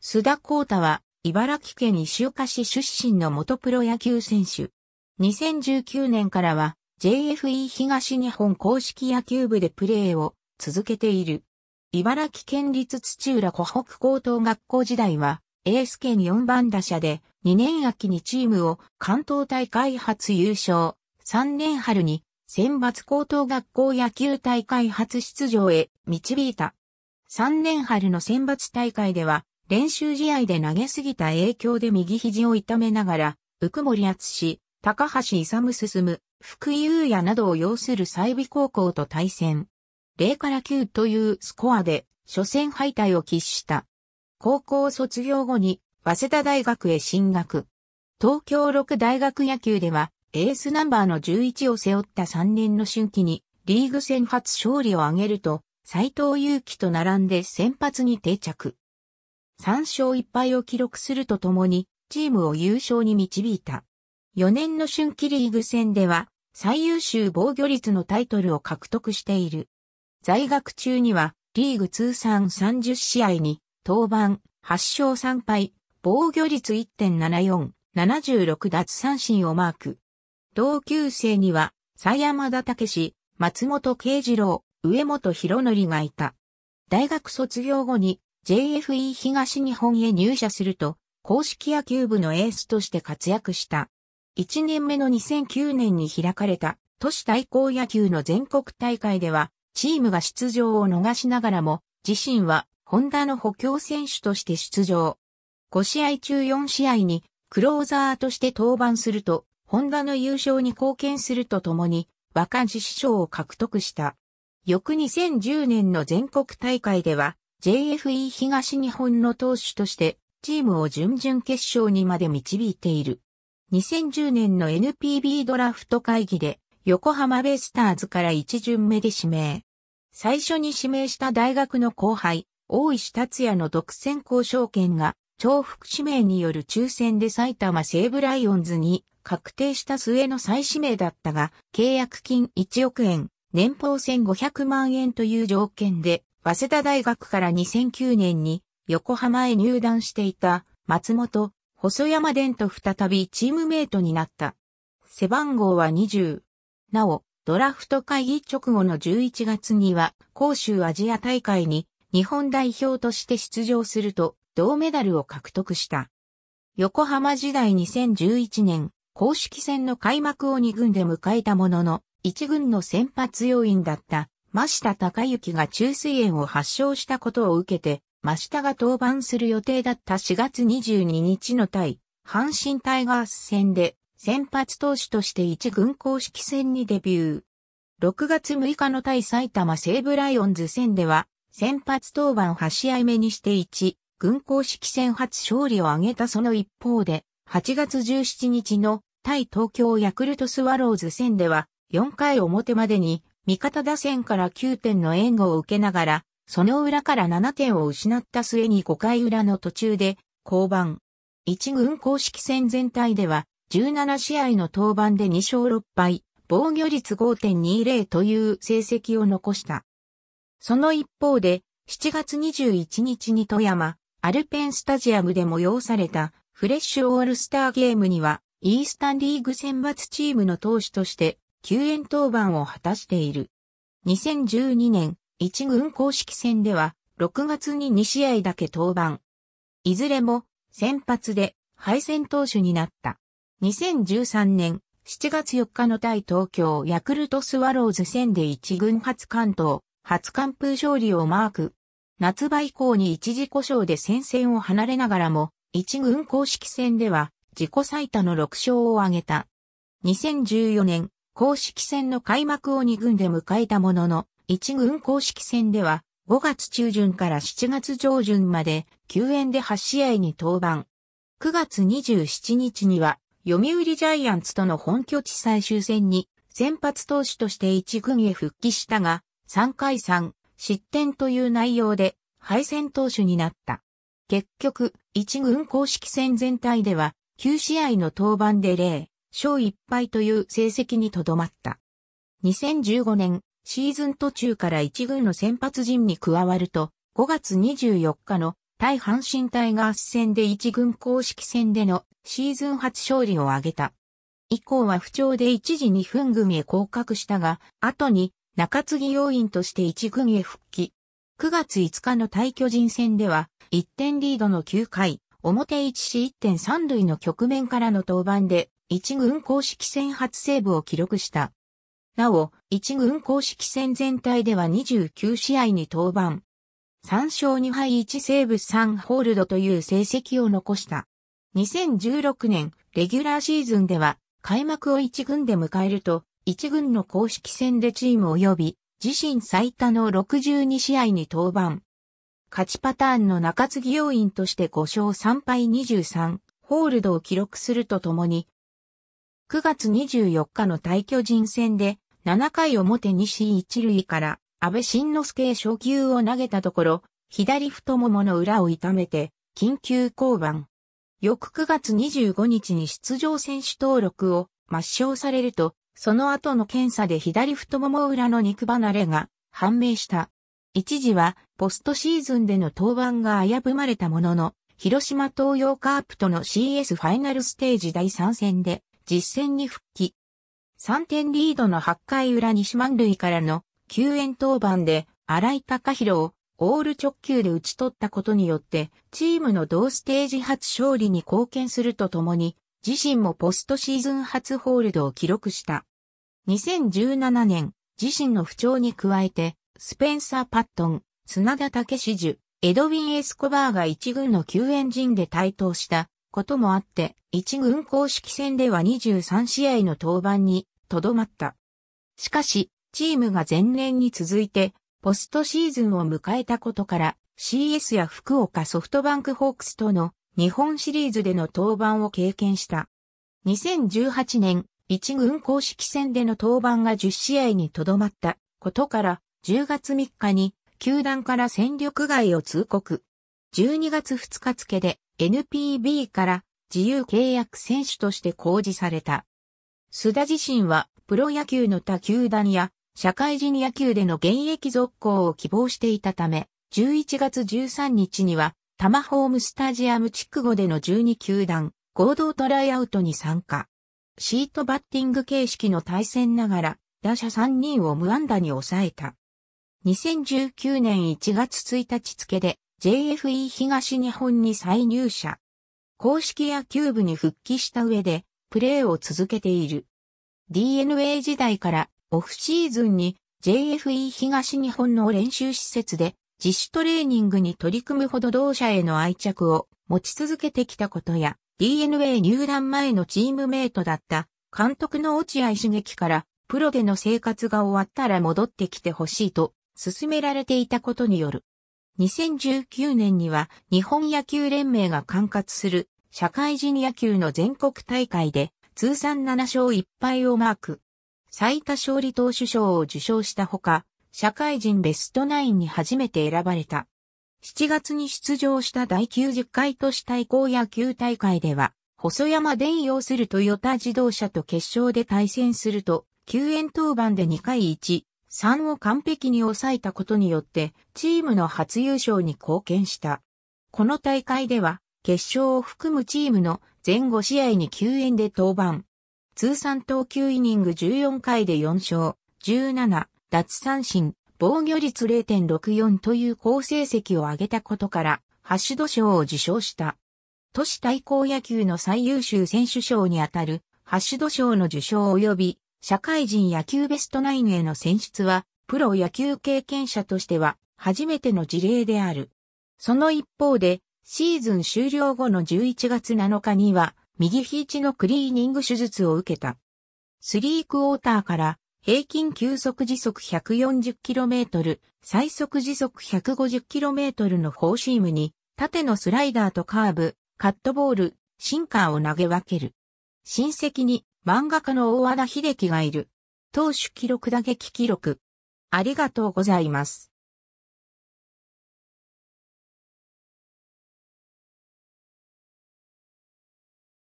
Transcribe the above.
須田光太は、茨城県石岡市出身の元プロ野球選手。2019年からは、JFE 東日本公式野球部でプレーを続けている。茨城県立土浦湖北高等学校時代は、エース県4番打者で、2年秋にチームを関東大会初優勝、3年春に選抜高等学校野球大会初出場へ導いた。3年春の選抜大会では、練習試合で投げすぎた影響で右肘を痛めながら、福森厚し、高橋勇進、福井優也などを要する済美高校と対戦。0から9というスコアで、初戦敗退を喫した。高校卒業後に、早稲田大学へ進学。東京六大学野球では、エースナンバーの11を背負った3年の春季に、リーグ戦初勝利を挙げると、斎藤祐樹と並んで先発に定着。3勝1敗を記録するとともに、チームを優勝に導いた。4年の春季リーグ戦では、最優秀防御率のタイトルを獲得している。在学中には、リーグ通算30試合に、登板、8勝3敗、防御率1.74、76奪三振をマーク。同級生には、佐山田武史、松本慶次郎、上本博則がいた。大学卒業後に、JFE 東日本へ入社すると、公式野球部のエースとして活躍した。1年目の2009年に開かれた都市対抗野球の全国大会では、チームが出場を逃しながらも、自身はホンダの補強選手として出場。5試合中4試合にクローザーとして登板すると、ホンダの優勝に貢献するとともに、若獅子賞を獲得した。翌2010年の全国大会では、JFE 東日本の投手としてチームを準々決勝にまで導いている。2010年の NPB ドラフト会議で横浜ベイスターズから一巡目で指名。最初に指名した大学の後輩、大石達也の独占交渉権が重複指名による抽選で埼玉西武ライオンズに確定した末の再指名だったが、契約金1億円、年俸1500万円という条件で早稲田大学から2009年に横浜へ入団していた松本、細山伝と再びチームメイトになった。背番号は20。なお、ドラフト会議直後の11月には、杭州アジア大会に日本代表として出場すると、銅メダルを獲得した。横浜時代2011年、公式戦の開幕を2軍で迎えたものの、1軍の先発要員だった真下隆行が中水炎を発症したことを受けて、真下が登板する予定だった4月22日の対、阪神タイガース戦で、先発投手として一軍公式戦にデビュー。6月6日の対埼玉西武ライオンズ戦では、先発登板8試合目にして1、軍公式戦初勝利を挙げたその一方で、8月17日の対東京ヤクルトスワローズ戦では、4回表までに味方打線から9点の援護を受けながら、その裏から7点を失った末に5回裏の途中で降板。一軍公式戦全体では17試合の登板で2勝6敗、防御率5.20という成績を残した。その一方で7月21日に富山、アルペンスタジアムで催されたフレッシュオールスターゲームにはイースタンリーグ選抜チームの投手として救援登板を果たしている。2012年、一軍公式戦では、6月に2試合だけ登板。いずれも、先発で、敗戦投手になった。2013年、7月4日の対東京ヤクルトスワローズ戦で一軍初関東、初完封勝利をマーク。夏場以降に一時故障で戦線を離れながらも、一軍公式戦では自己最多の6勝を挙げた。2014年、公式戦の開幕を2軍で迎えたものの、1軍公式戦では5月中旬から7月上旬まで救援で8試合に登板。9月27日には読売ジャイアンツとの本拠地最終戦に先発投手として1軍へ復帰したが、3回3失点という内容で敗戦投手になった。結局、1軍公式戦全体では9試合の登板で0、勝一敗という成績にとどまった。2015年、シーズン途中から一軍の先発陣に加わると、5月24日の対阪神タイガース戦で一軍公式戦でのシーズン初勝利を挙げた。以降は不調で一時二分組へ降格したが、後に中継ぎ要員として一軍へ復帰。9月5日の対巨人戦では、1点リードの9回、表 1C1.3 塁の局面からの登板で一軍公式戦初セーブを記録した。なお、一軍公式戦全体では29試合に登板。3勝2敗1セーブ3ホールドという成績を残した。2016年、レギュラーシーズンでは、開幕を一軍で迎えると、一軍の公式戦でチーム及び、自身最多の62試合に登板。勝ちパターンの中継ぎ要員として5勝3敗23ホールドを記録するとともに、9月24日の大巨人戦で、7回表西一塁から安倍晋之助へ初球を投げたところ、左太ももの裏を痛めて、緊急降板。翌9月25日に出場選手登録を抹消されると、その後の検査で左太もも裏の肉離れが判明した。一時はポストシーズンでの登板が危ぶまれたものの、広島東洋カープとの CS ファイナルステージ第3戦で実戦に復帰。3点リードの8回裏西満塁からの救援登板で荒井隆弘をオール直球で打ち取ったことによってチームの同ステージ初勝利に貢献するとともに自身もポストシーズン初ホールドを記録した。2017年、自身の不調に加えて、スペンサー・パットン、砂田武史樹、エドウィン・エスコバーが一軍の救援陣で台頭したこともあって、一軍公式戦では23試合の登板にとどまった。しかし、チームが前年に続いて、ポストシーズンを迎えたことから、CS や福岡ソフトバンクホークスとの日本シリーズでの登板を経験した。2018年、一軍公式戦での登板が10試合にとどまったことから、10月3日に球団から戦力外を通告。12月2日付で NPB から自由契約選手として公示された。須田自身はプロ野球の他球団や社会人野球での現役続行を希望していたため、11月13日にはタマホームスタジアム地区後での12球団合同トライアウトに参加。シートバッティング形式の対戦ながら打者3人を無安打に抑えた。2019年1月1日付で JFE 東日本に再入社。公式野球部に復帰した上で、プレーを続けている。DNA 時代からオフシーズンに JFE 東日本の練習施設で自主トレーニングに取り組むほど同社への愛着を持ち続けてきたことや DNA 入団前のチームメイトだった監督の落合茂樹からプロでの生活が終わったら戻ってきてほしいと勧められていたことによる。2019年には日本野球連盟が管轄する社会人野球の全国大会で通算7勝1敗をマーク。最多勝利投手賞を受賞したほか、社会人ベストナインに初めて選ばれた。7月に出場した第90回都市対抗野球大会では、細山伝用するトヨタ自動車と決勝で対戦すると、救援当番で2回1、3を完璧に抑えたことによって、チームの初優勝に貢献した。この大会では、決勝を含むチームの前後試合に9円で登板。通算投球イニング14回で4勝、17、奪三振、防御率0.64という好成績を上げたことから、ハッシュド賞を受賞した。都市対抗野球の最優秀選手賞にあたる、ハッシュド賞の受賞及び社会人野球ベストナインへの選出は、プロ野球経験者としては初めての事例である。その一方で、シーズン終了後の11月7日には、右ちのクリーニング手術を受けた。スリークォーターから平均球速時速 140km、最速時速 150km のフォーシームに、縦のスライダーとカーブ、カットボール、シンカーを投げ分ける。親戚に漫画家の大和田秀樹がいる。当主記録打撃記録。ありがとうございます。